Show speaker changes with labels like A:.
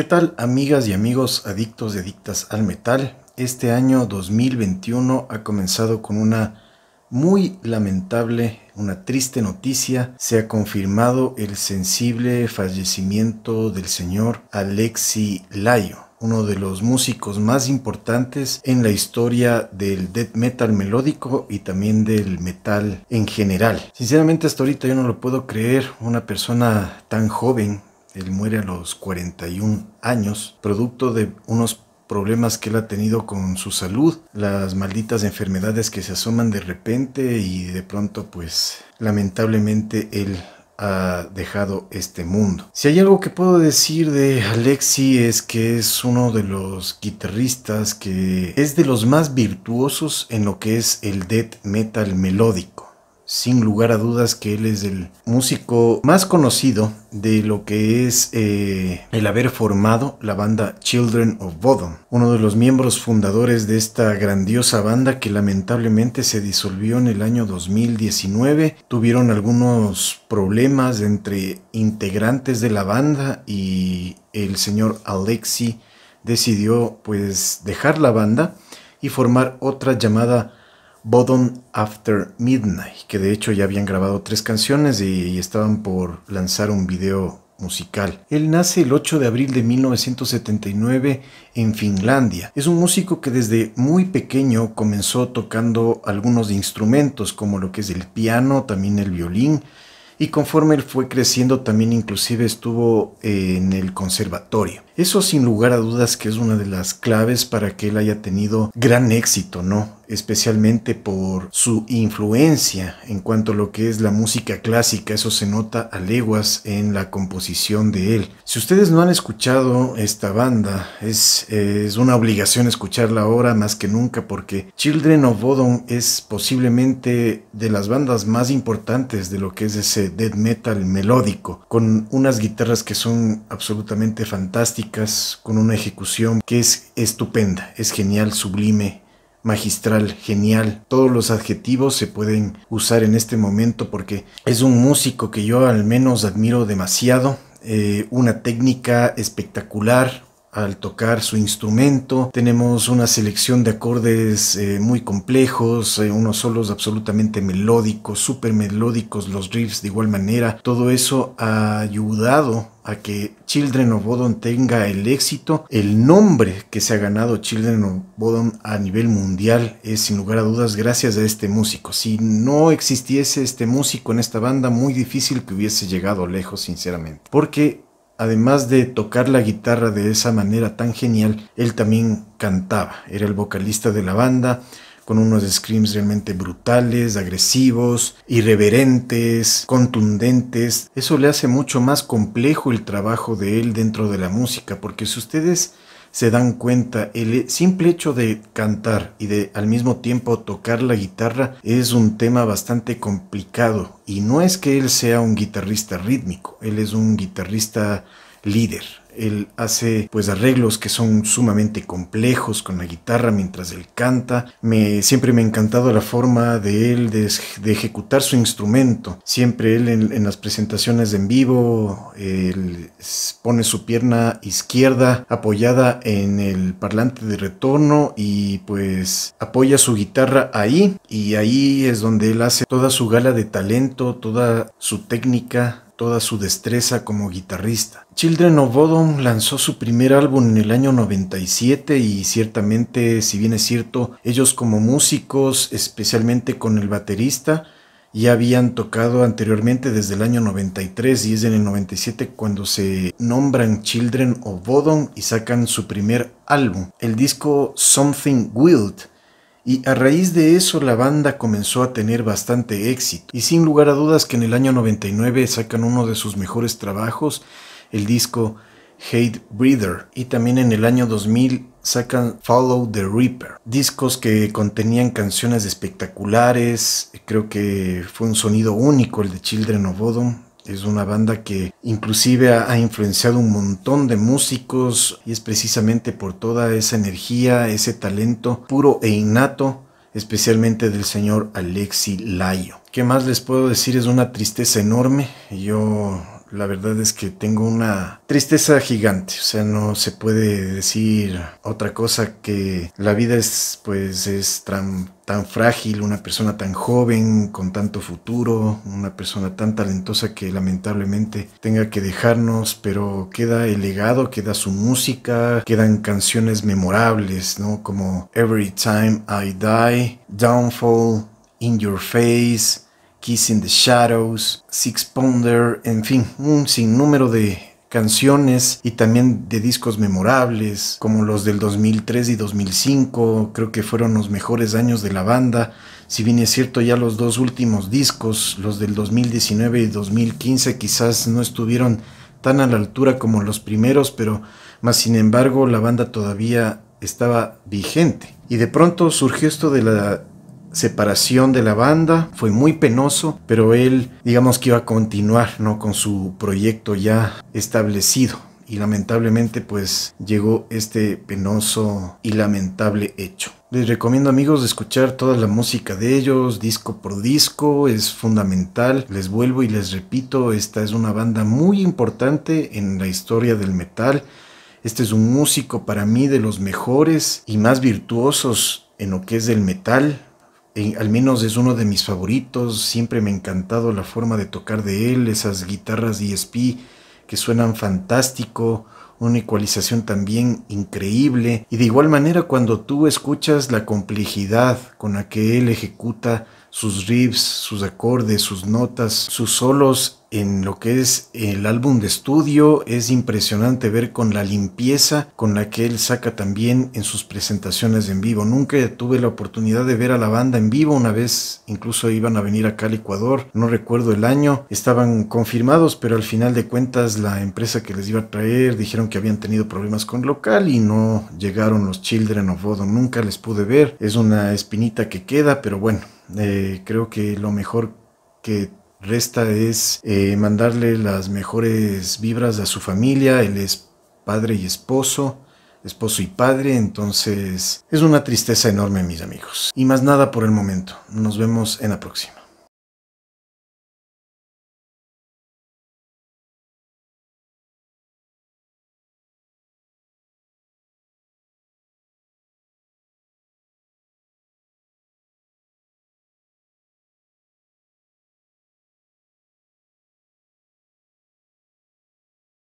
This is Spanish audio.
A: ¿Qué tal amigas y amigos adictos y adictas al metal? Este año 2021 ha comenzado con una muy lamentable, una triste noticia. Se ha confirmado el sensible fallecimiento del señor Alexi Layo uno de los músicos más importantes en la historia del death metal melódico y también del metal en general. Sinceramente hasta ahorita yo no lo puedo creer, una persona tan joven él muere a los 41 años, producto de unos problemas que él ha tenido con su salud, las malditas enfermedades que se asoman de repente y de pronto pues lamentablemente él ha dejado este mundo. Si hay algo que puedo decir de Alexi es que es uno de los guitarristas que es de los más virtuosos en lo que es el death metal melódico sin lugar a dudas que él es el músico más conocido de lo que es eh, el haber formado la banda Children of Bodom, uno de los miembros fundadores de esta grandiosa banda que lamentablemente se disolvió en el año 2019, tuvieron algunos problemas entre integrantes de la banda y el señor Alexi decidió pues dejar la banda y formar otra llamada Bottom After Midnight, que de hecho ya habían grabado tres canciones y, estaban por lanzar un video musical. Él nace el 8 de abril de 1979 en Finlandia. Es un músico que desde muy pequeño comenzó tocando algunos instrumentos como lo que es el piano, también el violín, y conforme él fue creciendo también inclusive estuvo en el conservatorio. Eso sin lugar a dudas que es una de las claves para que él haya tenido gran éxito, ¿no? Especialmente por su influencia en cuanto a lo que es la música clásica, eso se nota a leguas en la composición de él. Si ustedes no han escuchado esta banda, es, es una obligación escucharla ahora más que nunca porque Children of Bodom es posiblemente de las bandas más importantes de lo que es ese death metal melódico, con unas guitarras que son absolutamente fantásticas con una ejecución que es estupenda, es genial, sublime, magistral, genial. Todos los adjetivos se pueden usar en este momento porque es un músico que yo al menos admiro demasiado. Eh, una técnica espectacular, al tocar su instrumento. Tenemos una selección de acordes eh, muy complejos, eh, unos solos absolutamente melódicos, súper melódicos, los riffs de igual manera. Todo eso ha ayudado a que Children of Bodom tenga el éxito. El nombre que se ha ganado Children of Bodom a nivel mundial es sin lugar a dudas gracias a este músico. Si no existiese este músico en esta banda, muy difícil que hubiese llegado lejos, sinceramente. Porque además de tocar la guitarra de esa manera tan genial, él también cantaba. Era el vocalista de la banda con unos screams realmente brutales, agresivos, irreverentes, contundentes. Eso le hace mucho más complejo el trabajo de él dentro de la música, porque si ustedes se dan cuenta. El simple hecho de cantar y de al mismo tiempo tocar la guitarra es un tema bastante complicado. Y no es que él sea un guitarrista rítmico, él es un guitarrista líder él hace pues arreglos que son sumamente complejos con la guitarra mientras él canta. Me, siempre me ha encantado la forma de él de, ejecutar su instrumento. Siempre él en, las presentaciones en vivo él pone su pierna izquierda apoyada en el parlante de retorno y pues apoya su guitarra ahí y ahí es donde él hace toda su gala de talento, toda su técnica toda su destreza como guitarrista. Children of Bodom lanzó su primer álbum en el año 97 y ciertamente, si bien es cierto, ellos como músicos, especialmente con el baterista, ya habían tocado anteriormente desde el año 93 y es en el 97 cuando se nombran Children of Bodom y sacan su primer álbum, el disco Something Wild y a raíz de eso la banda comenzó a tener bastante éxito. Y sin lugar a dudas que en el año 99 sacan uno de sus mejores trabajos, el disco Hate Breather. Y también en el año 2000 sacan Follow the Reaper. Discos que contenían canciones espectaculares. Creo que fue un sonido único el de Children of Bodom es una banda que inclusive ha, influenciado un montón de músicos y es precisamente por toda esa energía, ese talento puro e innato, especialmente del señor Alexi Layo. ¿Qué más les puedo decir? Es una tristeza enorme. Yo la verdad es que tengo una tristeza gigante. O sea, no se puede decir otra cosa que la vida es, pues, es tan, tan frágil, una persona tan joven, con tanto futuro, una persona tan talentosa que lamentablemente tenga que dejarnos, pero queda el legado, queda su música, quedan canciones memorables, ¿no? Como Every Time I Die, Downfall, In Your Face. Kiss in the Shadows, Six Pounder, en fin, un sinnúmero de canciones y también de discos memorables como los del 2003 y 2005 creo que fueron los mejores años de la banda si bien es cierto ya los dos últimos discos los del 2019 y 2015 quizás no estuvieron tan a la altura como los primeros pero más sin embargo la banda todavía estaba vigente y de pronto surgió esto de la separación de la banda, fue muy penoso, pero él digamos que iba a continuar ¿no? con su proyecto ya establecido y lamentablemente pues llegó este penoso y lamentable hecho. Les recomiendo amigos escuchar toda la música de ellos, disco por disco, es fundamental. Les vuelvo y les repito, esta es una banda muy importante en la historia del metal. Este es un músico para mí de los mejores y más virtuosos en lo que es el metal al menos es uno de mis favoritos, siempre me ha encantado la forma de tocar de él, esas guitarras ESP que suenan fantástico, una ecualización también increíble y de igual manera cuando tú escuchas la complejidad con la que él ejecuta sus riffs, sus acordes, sus notas, sus solos en lo que es el álbum de estudio. Es impresionante ver con la limpieza con la que él saca también en sus presentaciones en vivo. Nunca tuve la oportunidad de ver a la banda en vivo. Una vez incluso iban a venir acá al Ecuador, no recuerdo el año. Estaban confirmados, pero al final de cuentas la empresa que les iba a traer dijeron que habían tenido problemas con local y no llegaron los Children of Bodom. Nunca les pude ver. Es una espinita que queda, pero bueno. Eh, creo que lo mejor que resta es eh, mandarle las mejores vibras a su familia. Él es padre y esposo, esposo y padre, entonces es una tristeza enorme, mis amigos. Y más nada por el momento. Nos vemos en la próxima.